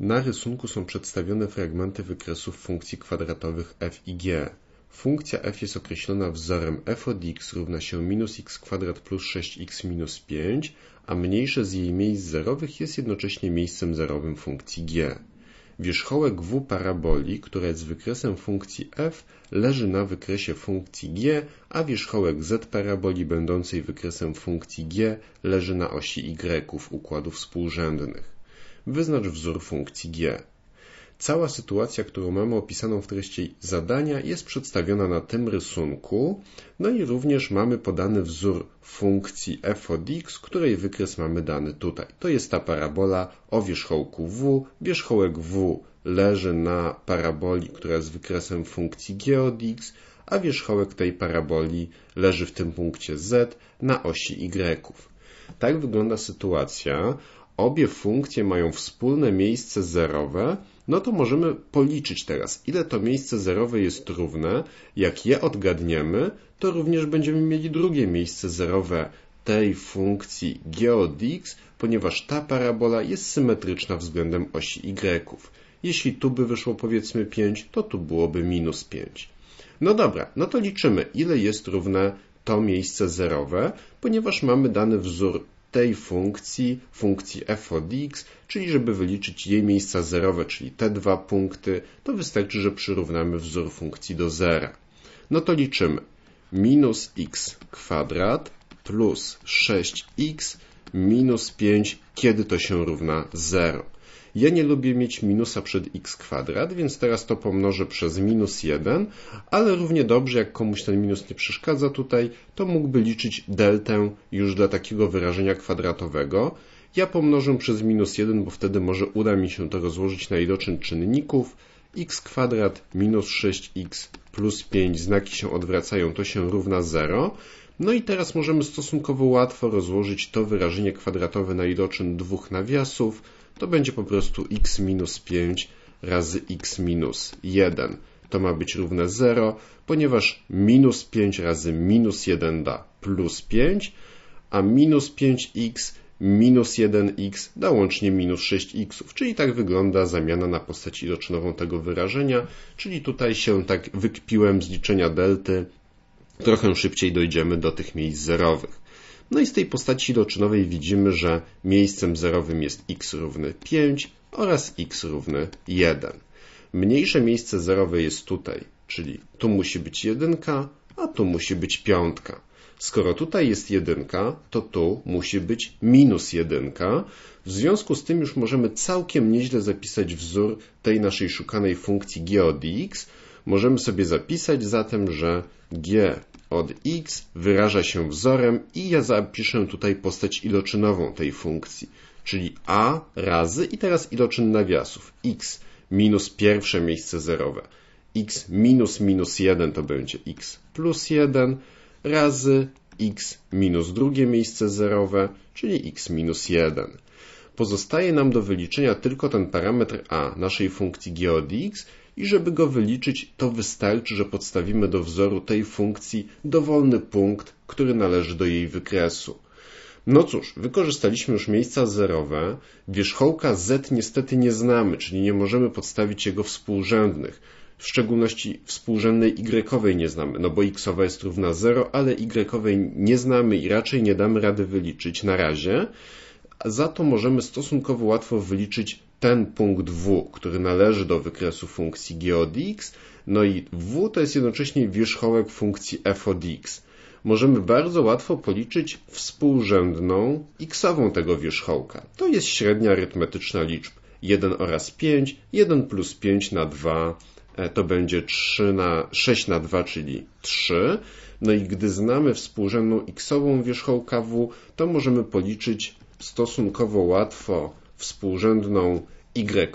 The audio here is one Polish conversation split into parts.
Na rysunku są przedstawione fragmenty wykresów funkcji kwadratowych f i g. Funkcja f jest określona wzorem f od x równa się minus x kwadrat plus 6x minus 5, a mniejsze z jej miejsc zerowych jest jednocześnie miejscem zerowym funkcji g. Wierzchołek w paraboli, która jest wykresem funkcji f, leży na wykresie funkcji g, a wierzchołek z paraboli będącej wykresem funkcji g leży na osi y układów współrzędnych wyznacz wzór funkcji g. Cała sytuacja, którą mamy opisaną w treści zadania, jest przedstawiona na tym rysunku, no i również mamy podany wzór funkcji f od x, której wykres mamy dany tutaj. To jest ta parabola o wierzchołku w. Wierzchołek w leży na paraboli, która jest wykresem funkcji g od x, a wierzchołek tej paraboli leży w tym punkcie z na osi y. Tak wygląda sytuacja, obie funkcje mają wspólne miejsce zerowe, no to możemy policzyć teraz, ile to miejsce zerowe jest równe. Jak je odgadniemy, to również będziemy mieli drugie miejsce zerowe tej funkcji g od x, ponieważ ta parabola jest symetryczna względem osi y. Jeśli tu by wyszło powiedzmy 5, to tu byłoby minus 5. No dobra, no to liczymy, ile jest równe to miejsce zerowe, ponieważ mamy dany wzór tej funkcji, funkcji f od x, czyli żeby wyliczyć jej miejsca zerowe, czyli te dwa punkty, to wystarczy, że przyrównamy wzór funkcji do zera. No to liczymy. Minus x kwadrat plus 6x minus 5, kiedy to się równa 0. Ja nie lubię mieć minusa przed x kwadrat, więc teraz to pomnożę przez minus 1, ale równie dobrze, jak komuś ten minus nie przeszkadza tutaj, to mógłby liczyć deltę już dla takiego wyrażenia kwadratowego. Ja pomnożę przez minus 1, bo wtedy może uda mi się to rozłożyć na iloczyn czynników x kwadrat minus 6x plus 5, znaki się odwracają, to się równa 0. No i teraz możemy stosunkowo łatwo rozłożyć to wyrażenie kwadratowe na iloczyn dwóch nawiasów, to będzie po prostu x minus 5 razy x minus 1. To ma być równe 0, ponieważ minus 5 razy minus 1 da plus 5, a minus 5x minus 1x da łącznie minus 6x. Czyli tak wygląda zamiana na postać iloczynową tego wyrażenia, czyli tutaj się tak wykpiłem z liczenia delty. Trochę szybciej dojdziemy do tych miejsc zerowych. No i z tej postaci iloczynowej widzimy, że miejscem zerowym jest x równy 5 oraz x równy 1. Mniejsze miejsce zerowe jest tutaj, czyli tu musi być jedynka, a tu musi być piątka. Skoro tutaj jest jedynka, to tu musi być minus jedynka. W związku z tym już możemy całkiem nieźle zapisać wzór tej naszej szukanej funkcji g od x. Możemy sobie zapisać zatem, że g od x wyraża się wzorem i ja zapiszę tutaj postać iloczynową tej funkcji, czyli a razy i teraz iloczyn nawiasów x minus pierwsze miejsce zerowe, x minus minus 1 to będzie x plus 1 razy x minus drugie miejsce zerowe, czyli x minus 1. Pozostaje nam do wyliczenia tylko ten parametr a naszej funkcji g od x i żeby go wyliczyć, to wystarczy, że podstawimy do wzoru tej funkcji dowolny punkt, który należy do jej wykresu. No cóż, wykorzystaliśmy już miejsca zerowe. Wierzchołka z niestety nie znamy, czyli nie możemy podstawić jego współrzędnych. W szczególności współrzędnej y nie znamy, no bo x jest równa 0, ale y nie znamy i raczej nie damy rady wyliczyć na razie. Za to możemy stosunkowo łatwo wyliczyć ten punkt w, który należy do wykresu funkcji g od x, no i w to jest jednocześnie wierzchołek funkcji f od x. Możemy bardzo łatwo policzyć współrzędną xową tego wierzchołka. To jest średnia arytmetyczna liczb 1 oraz 5, 1 plus 5 na 2 e, to będzie 3 na 6 na 2, czyli 3. No i gdy znamy współrzędną xową wierzchołka w, to możemy policzyć stosunkowo łatwo współrzędną y,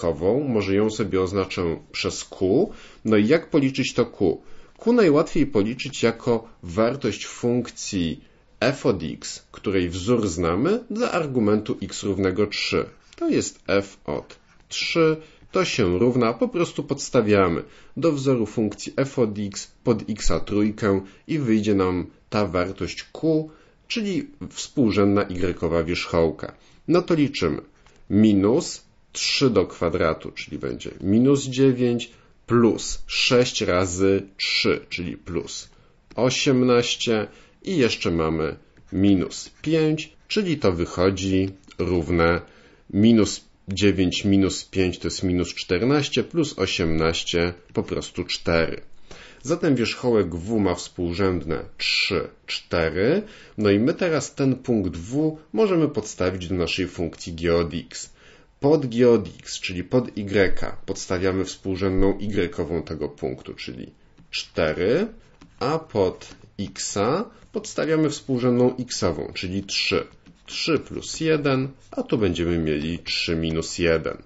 może ją sobie oznaczę przez q. No i jak policzyć to q? q najłatwiej policzyć jako wartość funkcji f od x, której wzór znamy dla argumentu x równego 3. To jest f od 3 to się równa, po prostu podstawiamy do wzoru funkcji f od x pod x trójkę i wyjdzie nam ta wartość q, czyli współrzędna y wierzchołka. No to liczymy. Minus 3 do kwadratu, czyli będzie minus 9 plus 6 razy 3, czyli plus 18 i jeszcze mamy minus 5, czyli to wychodzi równe minus 9 minus 5 to jest minus 14 plus 18 po prostu 4. Zatem wierzchołek W ma współrzędne 3, 4. No i my teraz ten punkt W możemy podstawić do naszej funkcji g od x pod g od x, czyli pod y, podstawiamy współrzędną y tego punktu, czyli 4, a pod x podstawiamy współrzędną xową, czyli 3. 3 plus 1, a tu będziemy mieli 3 minus 1.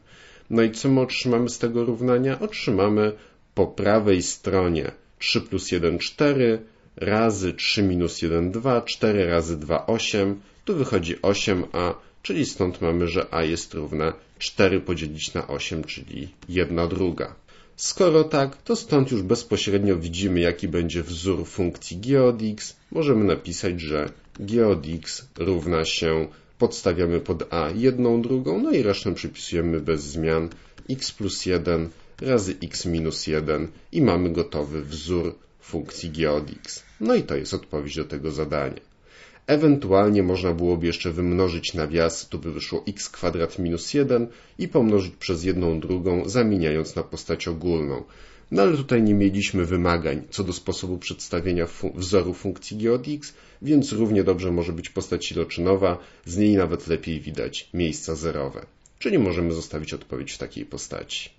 No i co my otrzymamy z tego równania? Otrzymamy po prawej stronie 3 plus 1, 4 razy 3 minus 1, 2, 4 razy 2, 8. Tu wychodzi 8, a czyli stąd mamy, że a jest równe 4 podzielić na 8, czyli 1 druga. Skoro tak, to stąd już bezpośrednio widzimy, jaki będzie wzór funkcji g od x. Możemy napisać, że g od x równa się, podstawiamy pod a jedną drugą, no i resztę przypisujemy bez zmian x plus 1 razy x minus 1 i mamy gotowy wzór funkcji g od x. No i to jest odpowiedź do tego zadania. Ewentualnie można byłoby jeszcze wymnożyć nawias, tu by wyszło x kwadrat minus 1 i pomnożyć przez jedną drugą, zamieniając na postać ogólną. No ale tutaj nie mieliśmy wymagań co do sposobu przedstawienia wzoru funkcji g od x, więc równie dobrze może być postać iloczynowa, z niej nawet lepiej widać miejsca zerowe. Czyli możemy zostawić odpowiedź w takiej postaci.